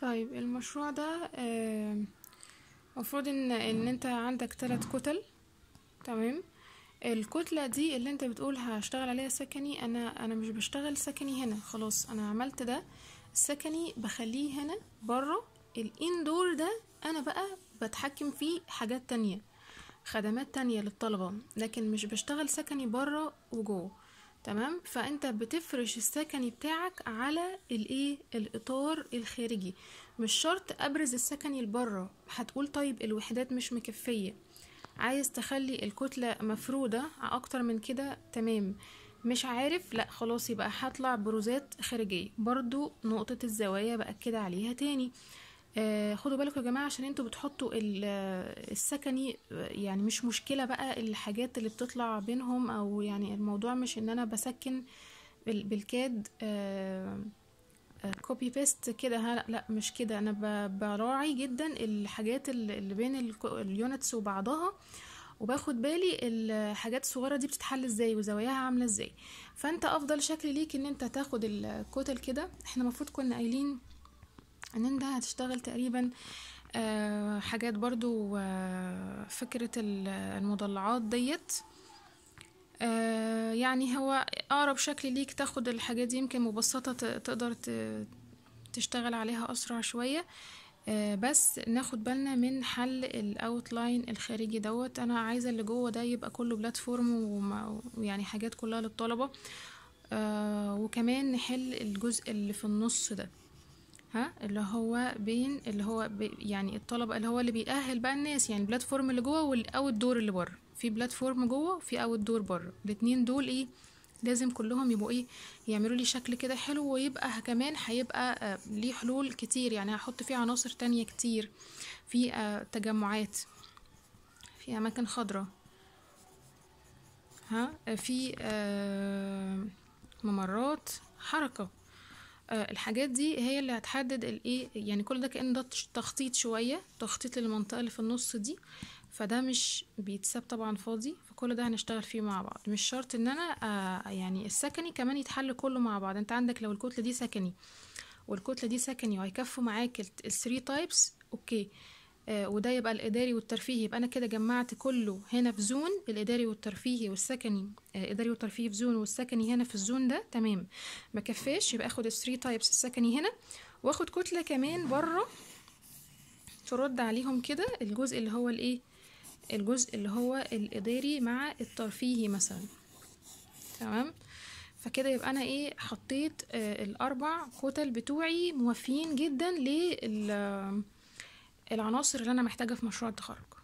طيب المشروع ده المفروض ان ان انت عندك ثلاث كتل تمام الكتلة دي اللي انت بتقول هشتغل عليها سكني انا انا مش بشتغل سكني هنا خلاص انا عملت ده السكني بخليه هنا بره الاندور ده انا بقى بتحكم فيه حاجات تانية خدمات تانية للطلبة لكن مش بشتغل سكني بره وجوه تمام فانت بتفرش السكني بتاعك على الايه الاطار الخارجي مش شرط ابرز السكني لبره هتقول طيب الوحدات مش مكفيه عايز تخلي الكتله مفروده اكتر من كده تمام مش عارف لا خلاص يبقى هطلع بروزات خارجيه برضو نقطه الزوايا باكد عليها تاني آه، خدوا بالكم يا جماعه عشان انتوا بتحطوا السكني يعني مش مشكله بقى الحاجات اللي بتطلع بينهم او يعني الموضوع مش ان انا بسكن بالكاد كوبي آه، بيست آه، كده لا لا مش كده انا براعي جدا الحاجات اللي بين اليونتس وبعضها وباخد بالي الحاجات الصغيره دي بتتحل ازاي وزواياها عامله ازاي فانت افضل شكل ليك ان انت تاخد الكتل كده احنا المفروض كنا قايلين أنندا هتشتغل تقريبا آه، حاجات برضو آه، فكرة المضلعات ديت آه، يعني هو أقرب شكل ليك تاخد الحاجات دي يمكن مبسطة تقدر تشتغل عليها أسرع شوية بس ناخد بالنا من حل الاوتلاين الخارجي دوت انا عايزه اللي جوه ده يبقى كله بلاتفورم ويعني حاجات كلها للطلبه وكمان نحل الجزء اللي في النص ده ها اللي هو بين اللي هو بي يعني الطلبة اللي هو اللي بيأهل بقى الناس يعني البلاتفورم اللي جوه والأوت دور اللي بره في بلاتفورم جوه وفي أوت دور بره الاتنين دول ايه لازم كلهم يبقوا ايه يعملوا لي شكل كده حلو ويبقى كمان هيبقى آه ليه حلول كتير يعني هحط فيه عناصر تانية كتير في آه تجمعات في اماكن خضراء ها في آه ممرات حركه آه، الحاجات دي هي اللي هتحدد الايه يعني كل ده كأن ده تخطيط شوية تخطيط للمنطقة اللي في النص دي فده مش بيتساب طبعا فاضي فكل ده هنشتغل فيه مع بعض مش شرط ان انا آه يعني السكني كمان يتحل كله مع بعض انت عندك لو الكتلة دي سكني والكتلة دي سكني وهيكفوا معاك ال 3 تايبس اوكي آه، وده يبقى الإداري والترفيهي يبقى أنا كده جمعت كله هنا في زون الإداري والترفيهي والسكني الإداري آه، والترفيهي في زون والسكني هنا في الزون ده تمام مكفاش يبقى أخد الثري تايبس السكني هنا وأخد كتلة كمان بره ترد عليهم كده الجزء اللي هو الإيه الجزء اللي هو الإداري مع الترفيهي مثلا تمام فكده يبقى انا ايه حطيت آه الاربع كتل بتوعي موافيين جدا لل العناصر اللي انا محتاجه في مشروع التخرج